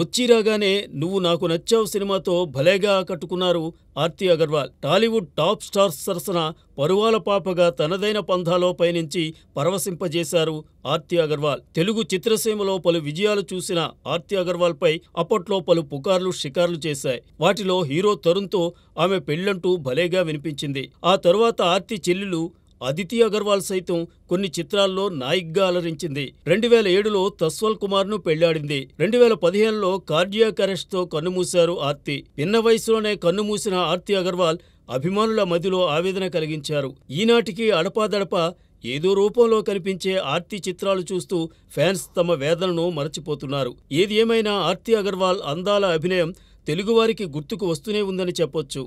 వచ్చిరాగానే నువ్వు నాకు నచ్చావు సినిమాతో భలేగా ఆకట్టుకున్నారు ఆర్తి అగర్వాల్ టాలీవుడ్ టాప్ స్టార్స్ సరసన పరువాల పాపగా తనదైన పంథాలో పయనించి పరవశింపజేశారు ఆర్తి అగర్వాల్ తెలుగు చిత్రసీమలో పలు విజయాలు చూసిన ఆర్తి అగర్వాల్పై అప్పట్లో పలు పుకార్లు షికార్లు చేశాయి వాటిలో హీరో తరుణ్తో ఆమె పెళ్లంటూ భలేగా వినిపించింది ఆ తరువాత ఆర్తి చెల్లెలు అదితి అగర్వాల్ సైతం కొన్ని చిత్రాల్లో నాయిగ్గా అలరించింది రెండు వేల ఏడులో తస్వల్ కుమార్ను పెళ్లాడింది రెండు వేల పదిహేనులో కార్డియాక్ అరెస్ట్తో కన్నుమూశారు ఆర్తి పిన్న వయసులోనే కన్నుమూసిన ఆర్తి అగర్వాల్ అభిమానుల మదిలో ఆవేదన కలిగించారు ఈనాటికి అడపాదడపా ఏదో రూపంలో కనిపించే ఆర్తి చిత్రాలు చూస్తూ ఫ్యాన్స్ తమ వేదనను మరచిపోతున్నారు ఏది ఏమైనా ఆర్తి అగర్వాల్ అందాల అభినయం తెలుగువారికి గుర్తుకు వస్తూనే ఉందని చెప్పొచ్చు